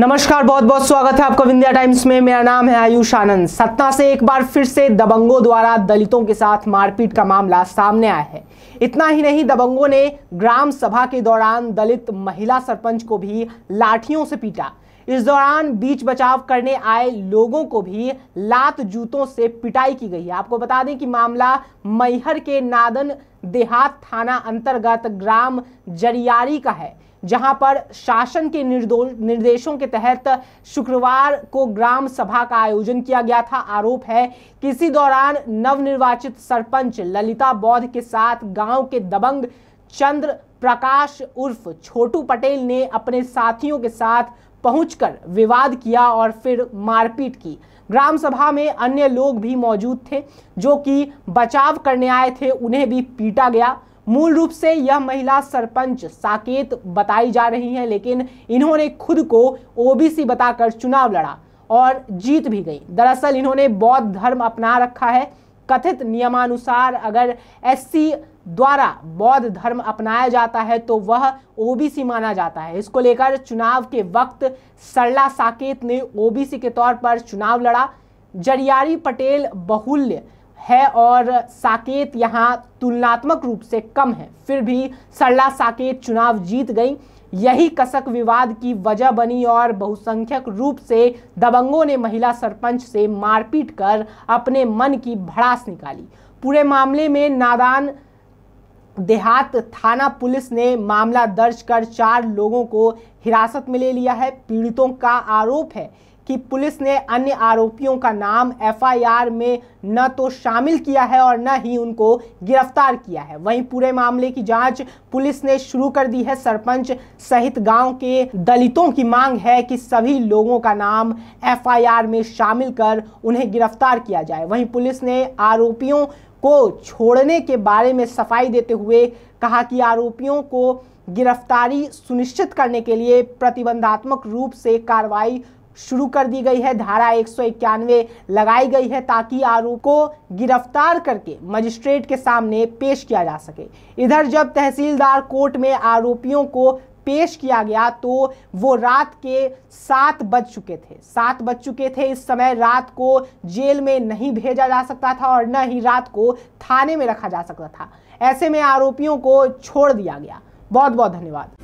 नमस्कार बहुत बहुत स्वागत है आपका विंध्या टाइम्स में मेरा नाम है आयुष आनंद सतना से एक बार फिर से दबंगों द्वारा दलितों के साथ मारपीट का मामला सामने आया है इतना ही नहीं दबंगों ने ग्राम सभा के दौरान दलित महिला सरपंच को भी लाठियों से पीटा इस दौरान बीच बचाव करने आए लोगों को भी लात जूतों से पिटाई की गई है आपको बता दें कि मामला मैहर के नादन देहात थाना अंतर्गत ग्राम जरियारी का है जहां पर शासन के निर्देशों के तहत शुक्रवार को ग्राम सभा का आयोजन किया गया था आरोप है कि इसी दौरान नवनिर्वाचित सरपंच ललिता बौद्ध के साथ गांव के दबंग चंद्र प्रकाश उर्फ छोटू पटेल ने अपने साथियों के साथ पहुंचकर विवाद किया और फिर मारपीट की ग्राम सभा में अन्य लोग भी मौजूद थे जो कि बचाव करने आए थे उन्हें भी पीटा गया मूल रूप से यह महिला सरपंच साकेत बताई जा रही हैं लेकिन इन्होंने खुद को ओबीसी बताकर चुनाव लड़ा और जीत भी गई दरअसल इन्होंने बौद्ध धर्म अपना रखा है कथित नियमानुसार अगर एससी द्वारा बौद्ध धर्म अपनाया जाता है तो वह ओबीसी माना जाता है इसको लेकर चुनाव के वक्त सरला साकेत ने ओबीसी के तौर पर चुनाव लड़ा जरियारी पटेल बहुल्य है और साकेत यहाँ तुलनात्मक रूप से कम है फिर भी सरला साकेत चुनाव जीत गई यही कसक विवाद की वजह बनी और बहुसंख्यक रूप से दबंगों ने महिला सरपंच से मारपीट कर अपने मन की भड़ास निकाली पूरे मामले में नादान देहात थाना पुलिस ने मामला दर्ज कर चार लोगों को हिरासत में ले लिया है पीड़ितों का आरोप है कि पुलिस ने अन्य आरोपियों का नाम एफआईआर में न तो शामिल किया है और न ही उनको गिरफ्तार किया है वहीं पूरे मामले की जांच पुलिस ने शुरू कर दी है सरपंच सहित गांव के दलितों की मांग है कि सभी लोगों का नाम एफआईआर में शामिल कर उन्हें गिरफ्तार किया जाए वहीं पुलिस ने आरोपियों को छोड़ने के बारे में सफाई देते हुए कहा कि आरोपियों को गिरफ्तारी सुनिश्चित करने के लिए प्रतिबंधात्मक रूप से कार्रवाई शुरू कर दी गई है धारा एक लगाई गई है ताकि आरोप को गिरफ्तार करके मजिस्ट्रेट के सामने पेश किया जा सके इधर जब तहसीलदार कोर्ट में आरोपियों को पेश किया गया तो वो रात के सात बज चुके थे सात बज चुके थे इस समय रात को जेल में नहीं भेजा जा सकता था और न ही रात को थाने में रखा जा सकता था ऐसे में आरोपियों को छोड़ दिया गया बहुत बहुत धन्यवाद